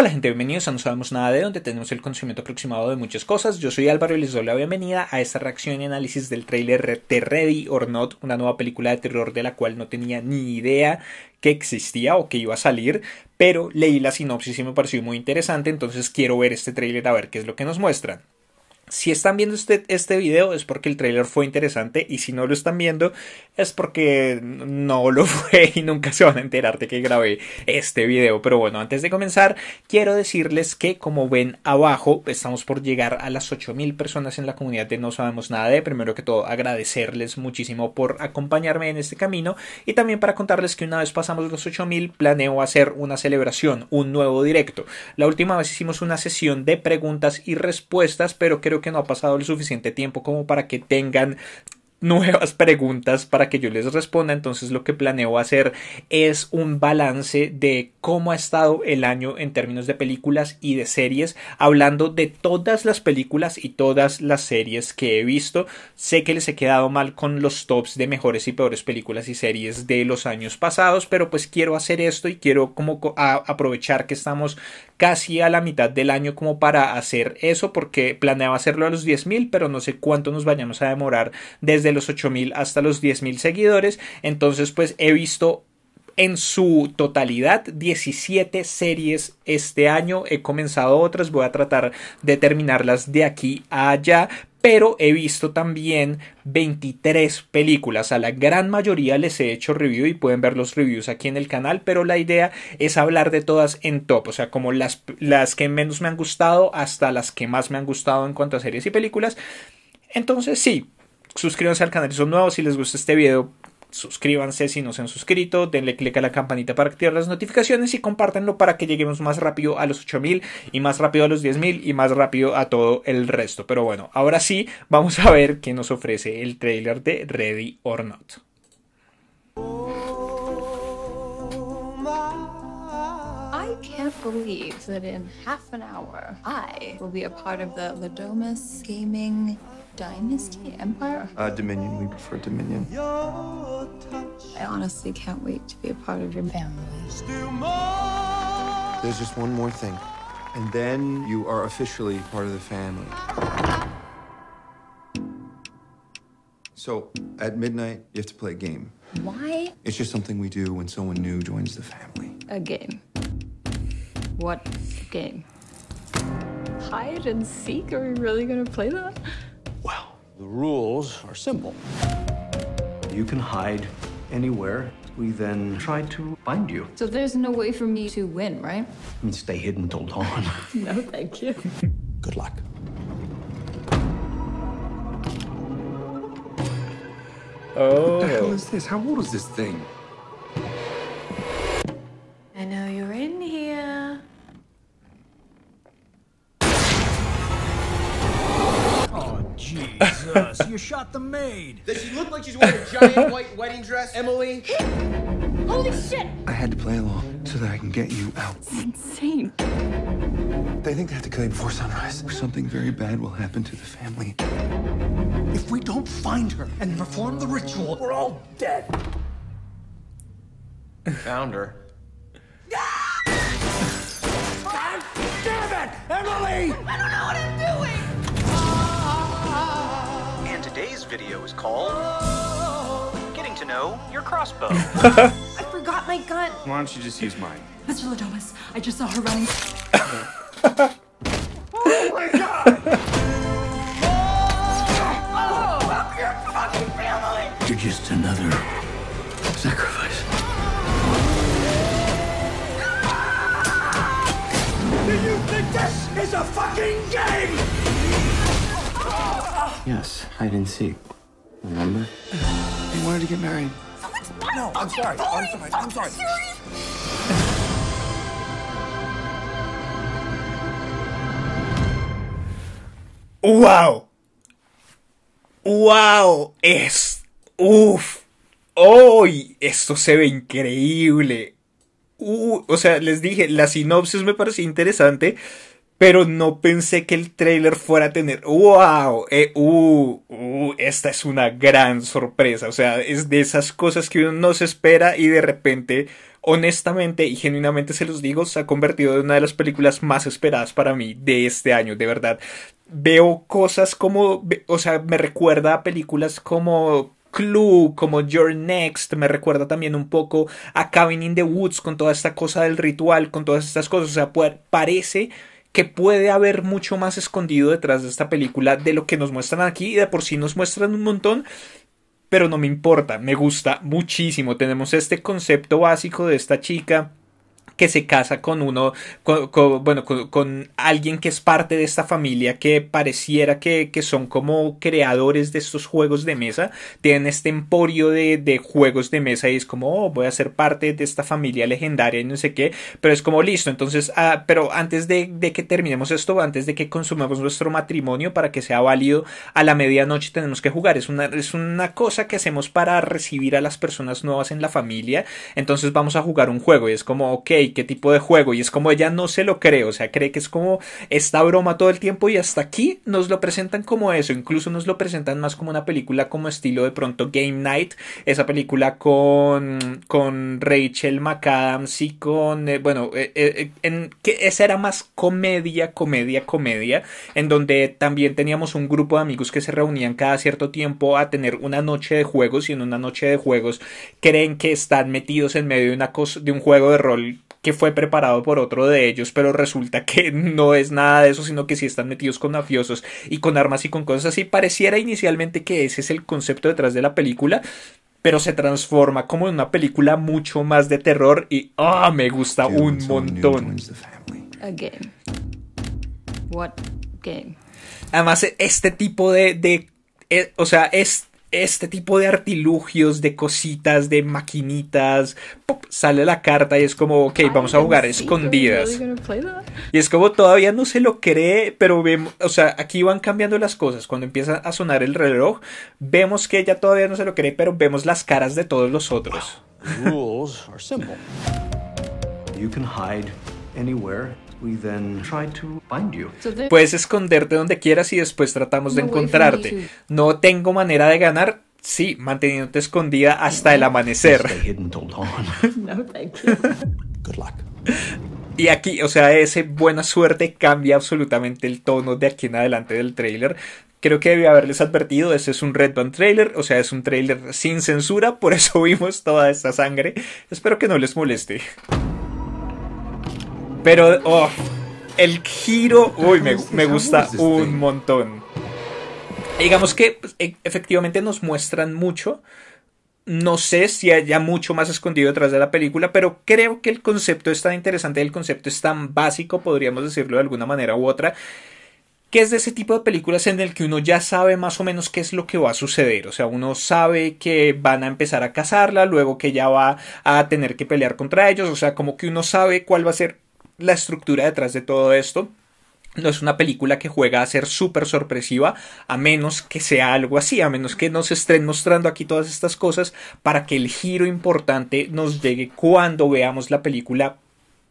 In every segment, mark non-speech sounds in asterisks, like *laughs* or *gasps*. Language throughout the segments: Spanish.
Hola gente, bienvenidos a No Sabemos Nada de donde tenemos el conocimiento aproximado de muchas cosas. Yo soy Álvaro y les doy la bienvenida a esta reacción y análisis del tráiler de Ready or Not, una nueva película de terror de la cual no tenía ni idea que existía o que iba a salir, pero leí la sinopsis y me pareció muy interesante, entonces quiero ver este tráiler a ver qué es lo que nos muestran. Si están viendo usted este video es porque el trailer fue interesante y si no lo están viendo es porque no lo *laughs* fue y nunca se van a enterar de que grabé este video. Pero bueno, antes de comenzar quiero decirles que como ven abajo estamos por llegar a las 8000 personas en la comunidad de No Sabemos Nada de. Primero que todo agradecerles muchísimo por acompañarme en este camino y también para contarles que una vez pasamos los 8000 planeo hacer una celebración, un nuevo directo. La última vez hicimos una sesión de preguntas y respuestas pero creo que no ha pasado el suficiente tiempo como para que tengan nuevas preguntas para que yo les responda. Entonces lo que planeo hacer es un balance de cómo ha estado el año en términos de películas y de series, hablando de todas las películas y todas las series que he visto. Sé que les he quedado mal con los tops de mejores y peores películas y series de los años pasados, pero pues quiero hacer esto y quiero como aprovechar que estamos casi a la mitad del año como para hacer eso porque planeaba hacerlo a los 10.000 pero no sé cuánto nos vayamos a demorar desde de los 8.000 hasta los 10.000 seguidores. Entonces, pues he visto en su totalidad 17 series este año. He comenzado otras, voy a tratar de terminarlas de aquí a allá. Pero he visto también 23 películas. A la gran mayoría les he hecho review y pueden ver los reviews aquí en el canal. Pero la idea es hablar de todas en top. O sea, como las, las que menos me han gustado hasta las que más me han gustado en cuanto a series y películas. Entonces sí, suscríbanse al canal si son nuevos, si les gusta este video, suscríbanse si no se han suscrito, denle click a la campanita para activar las notificaciones y compártanlo para que lleguemos más rápido a los 8000 y más rápido a los 10000 y más rápido a todo el resto. Pero bueno, ahora sí, vamos a ver qué nos ofrece el trailer de Ready or Not. believe that half an hour, I will be a part of the Gaming Dynasty? Empire? Uh, Dominion. We prefer Dominion. I honestly can't wait to be a part of your family. There's just one more thing. And then you are officially part of the family. So at midnight, you have to play a game. Why? It's just something we do when someone new joins the family. A game. What game? Hide and seek? Are we really gonna play that? The rules are simple. You can hide anywhere. We then try to find you. So there's no way for me to win, right? I mean, stay hidden till dawn. *laughs* no, thank you. Good luck. Oh. What the hell is this? How old is this thing? Jesus, you shot the maid. Does she look like she's wearing a giant white wedding dress, Emily? *gasps* Holy shit! I had to play along so that I can get you out. It's insane. They think they have to kill you before sunrise, or something very bad will happen to the family. If we don't find her and perform the ritual, we're all dead. Found her. *laughs* God damn it, Emily! I don't know what to do. This video is called Getting to Know Your Crossbow. *laughs* I forgot my gun. Why don't you just use mine? Mr. Ladomas, I just saw her running. oh my god! You're just another sacrifice. Do you think this is a fucking game? Yes, I didn't see. Remember? He wanted to get married. No, I'm sorry. I'm sorry. I'm sorry. Wow. Wow. Es. Uf. ¡Uy! Esto se ve increíble. Uh, o sea, les dije, la sinopsis me parece interesante, pero no pensé que el trailer fuera a tener, wow, eh, uh, uh, esta es una gran sorpresa, o sea, es de esas cosas que uno no se espera y de repente, honestamente y genuinamente se los digo, se ha convertido en una de las películas más esperadas para mí de este año, de verdad. Veo cosas como, o sea, me recuerda a películas como Clue, como Your Next, me recuerda también un poco a Cabin in the Woods con toda esta cosa del ritual, con todas estas cosas, o sea, parece que puede haber mucho más escondido detrás de esta película de lo que nos muestran aquí y de por sí nos muestran un montón. Pero no me importa, me gusta muchísimo. Tenemos este concepto básico de esta chica que se casa con uno, bueno, con, alguien que es parte de esta familia que pareciera que, son como creadores de estos juegos de mesa, tienen este emporio de, juegos de mesa y es como, oh, voy a ser parte de esta familia legendaria y no sé qué, pero es como listo, entonces, ah, pero antes de, de que terminemos esto, antes de que consumamos nuestro matrimonio para que sea válido, a la medianoche tenemos que jugar, es una, es una cosa que hacemos para recibir a las personas nuevas en la familia, entonces vamos a jugar un juego y es como, ok, ¿qué tipo de juego? Y es como ella no se lo cree, o sea, cree que es como esta broma todo el tiempo y hasta aquí nos lo presentan como eso, incluso nos lo presentan más como una película como estilo de pronto Game Night, esa película con, con Rachel McAdams y con, eh, bueno, eh, eh, en, que esa era más comedia, comedia, comedia, en donde también teníamos un grupo de amigos que se reunían cada cierto tiempo a tener una noche de juegos y en una noche de juegos creen que están metidos en medio de, una cosa, de un juego de rol fue preparado por otro de ellos, pero resulta que *laughs* no es nada de eso, sino que sí están metidos con mafiosos y con armas y con cosas así. Pareciera inicialmente que ese es el concepto detrás de la película, pero se transforma como en una película mucho más de terror y ah, me gusta un montón. Además, este tipo de, eh, o sea, es este tipo de artilugios, de cositas, de maquinitas. sale la carta y es como, ok, vamos a jugar escondidas. Y es como todavía no se lo cree, pero vemos, o sea, aquí van cambiando las cosas. Cuando empieza a sonar el reloj, vemos que ella todavía no se lo cree, pero vemos las caras de todos los otros. are Puedes esconderte donde quieras y después tratamos de encontrarte. No tengo manera de ganar. Sí, manteniéndote escondida hasta el amanecer. *laughs* Y aquí, o sea, ese buena suerte cambia absolutamente el tono de aquí en adelante del trailer. Creo que debí haberles advertido, ese es un Red Band trailer, o sea, es un trailer sin censura, por eso *laughs* vimos toda esta sangre. Espero que no les moleste. Pero oh, el giro, uy, me, gusta un este. montón. Digamos que pues, e, efectivamente nos muestran mucho. No sé si haya mucho más escondido detrás de la película, pero creo que el concepto es tan interesante, el concepto es tan básico, podríamos decirlo de alguna manera u otra, que es de ese tipo de películas en el que uno ya sabe más o menos qué es lo que va a suceder. O sea, uno sabe que van a empezar a cazarla, luego que ya va a tener que pelear contra ellos, o sea, como que uno sabe cuál va a ser la estructura detrás de todo esto. No es una película que juega a ser súper sorpresiva, a menos que sea algo así, a menos que nos estén mostrando aquí todas estas cosas para que el giro importante nos llegue cuando veamos la película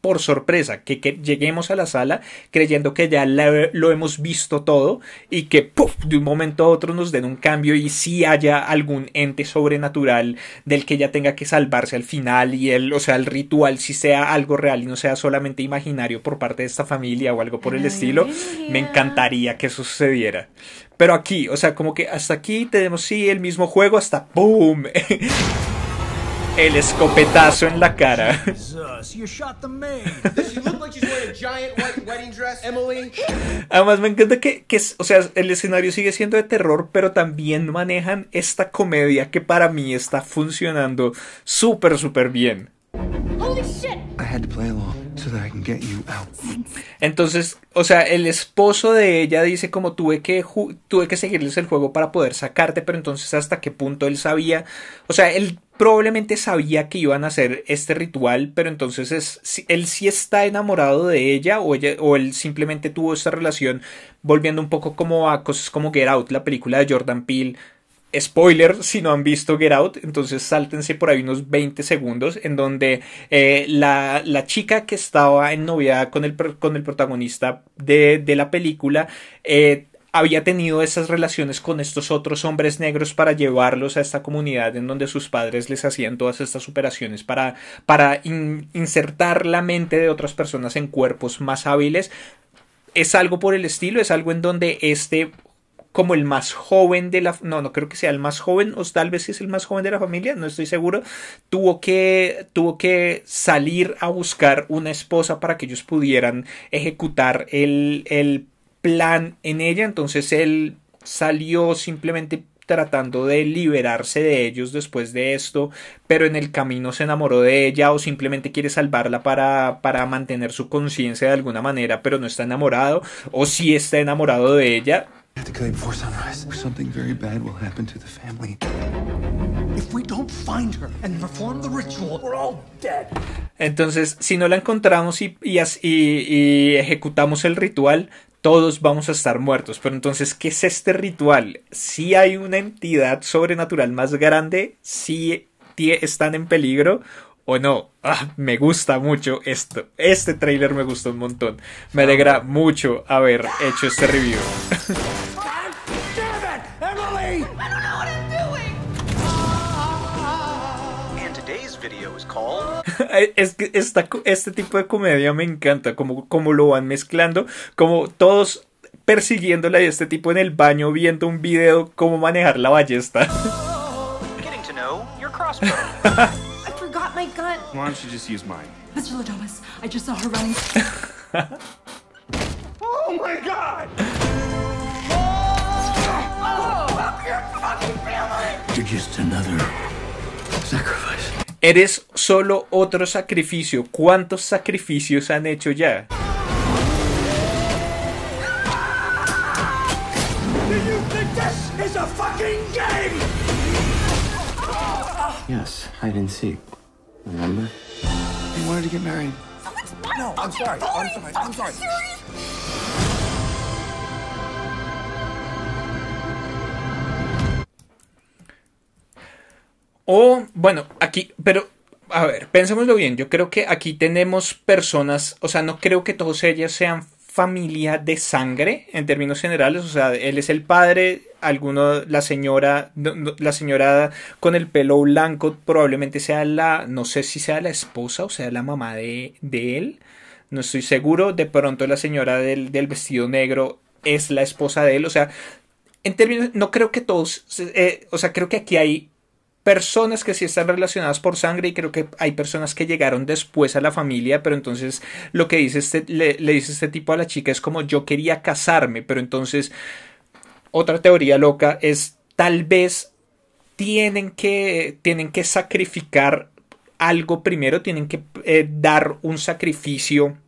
por sorpresa, que, lleguemos a la sala creyendo que ya lo hemos visto todo y que de un momento a otro nos den un cambio y si haya algún ente sobrenatural del que ya tenga que salvarse al final y el, o sea, el ritual si sea algo real y no sea solamente imaginario por parte de esta familia o algo por el estilo, me encantaría que sucediera. Pero aquí, o sea, como que hasta aquí tenemos sí el mismo juego hasta ¡boom! *laughs* El escopetazo en la cara. Además me encanta que, que, o sea, el escenario sigue siendo de terror, pero también manejan esta comedia que para mí está funcionando súper, súper bien. Entonces, o sea, el esposo de ella dice como tuve que tuve que seguirles el juego para poder sacarte, pero entonces hasta qué punto él sabía, o sea, él probablemente sabía que iban a hacer este ritual, pero entonces es, él sí está enamorado de ella o, o él simplemente tuvo esta relación volviendo un poco como a cosas como Get Out, la película de Jordan Peele. Spoiler, si no han visto Get Out, entonces sáltense por ahí unos 20 segundos en donde eh, la, chica que estaba en novedad con el, con el protagonista de, de la película eh, había tenido esas relaciones con estos otros hombres negros para llevarlos a esta comunidad en donde sus padres les hacían todas estas operaciones para, para insertar la mente de otras personas en cuerpos más hábiles. Es algo por el estilo, es algo en donde este como el más joven de la no no creo que sea el más joven o tal vez es el más joven de la familia no estoy seguro tuvo que tuvo que salir a buscar una esposa para que ellos pudieran ejecutar el, el plan en ella, entonces él salió simplemente tratando de liberarse de ellos después de esto, pero en el camino se enamoró de ella o simplemente quiere salvarla para, para mantener su conciencia de alguna manera, pero no está enamorado o si está enamorado de ella. Entonces, si no la encontramos y ejecutamos el ritual, todos vamos a estar muertos. Pero entonces, ¿qué es este ritual? Si hay una entidad sobrenatural más grande, si están en peligro o no. Ah, me gusta mucho esto. Este trailer me gustó un montón. Me alegra ah. mucho haber hecho este review. *laughs* *laughs* es que esta, este tipo de comedia me encanta, como, como lo van mezclando, como todos persiguiéndola y este tipo en el baño viendo un video cómo manejar la ballesta. *laughs* Eres solo otro sacrificio. ¿Cuántos sacrificios han hecho ya? Yes, hide and seek. Remember? You wanted to get married. No, no, I'm sorry. I'm sorry. I'm sorry. O, bueno, aquí, pero, a ver, pensémoslo bien. Yo creo que aquí tenemos personas, o sea, no creo que todos ellas sean familia de sangre en términos generales, o sea, él es el padre, alguno la señora la señora con el pelo blanco probablemente sea la no sé si sea la esposa o sea la mamá de, él, no estoy seguro, de pronto la señora del, vestido negro es la esposa de él, o sea, en términos no creo que todos, eh, o sea, creo que aquí hay personas que sí están relacionadas por sangre y creo que hay personas que llegaron después a la familia, pero entonces lo que dice este, le, dice este tipo a la chica es como yo quería casarme, pero entonces otra teoría loca es tal vez tienen que, tienen que sacrificar algo primero, tienen que eh, dar un sacrificio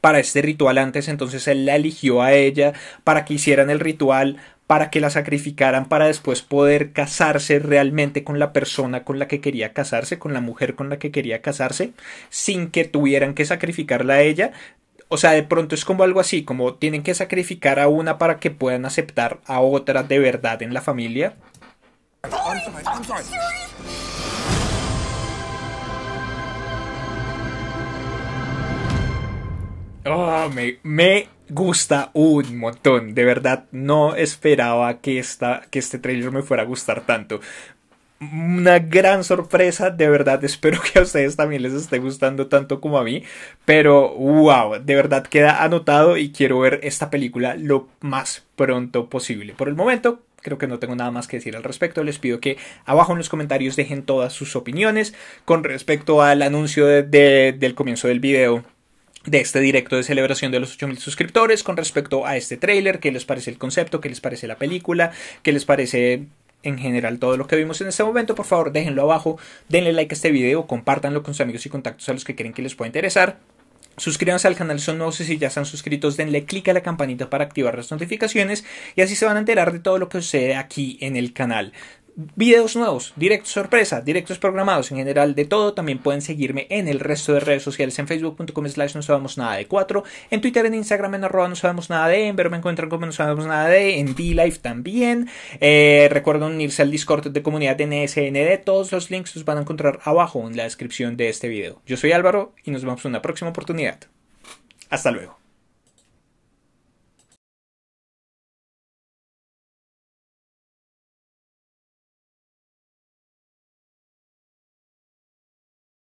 para este ritual antes, entonces él la eligió a ella para que hicieran el ritual, para que la sacrificaran para después poder casarse realmente con la persona con la que quería casarse, con la mujer con la que quería casarse, sin que tuvieran que sacrificarla a ella. O sea, de pronto es como algo así, como tienen que sacrificar a una para que puedan aceptar a otra de verdad en la familia. Oh, me, me gusta un montón. De verdad, no esperaba que, esta, que este trailer me fuera a gustar tanto. Una gran sorpresa, de verdad, *laughs* espero que a ustedes también les esté gustando tanto como a mí. Pero, wow, de verdad queda anotado y quiero ver esta película lo más pronto posible. Por el momento, creo que no tengo nada más que decir al respecto. Les pido que abajo en los comentarios dejen todas sus opiniones con respecto al anuncio del comienzo del video de este directo de celebración de los 8000 suscriptores con respecto a este trailer, qué les parece el concepto, qué les parece la película, qué les parece en general todo lo que vimos en este momento, por favor déjenlo abajo, denle like a este video, compártanlo con sus amigos y contactos a los que creen que les pueda interesar. Suscríbanse al canal son nuevos y si ya están suscritos denle click a la campanita para activar las notificaciones y así se van a enterar de todo lo que sucede aquí en el canal videos nuevos, directos sorpresa, directos programados en general de todo. También pueden seguirme en el resto de redes sociales en facebook.com slash no sabemos nada de 4, en Twitter, en Instagram, en arroba no sabemos nada de, en Vero me encuentran como no sabemos nada de, en vlive también. Eh, recuerden unirse al Discord de comunidad de NSND. Todos los links los van a encontrar abajo en la descripción de este video. Yo soy Álvaro y nos vemos en una próxima oportunidad. Hasta luego.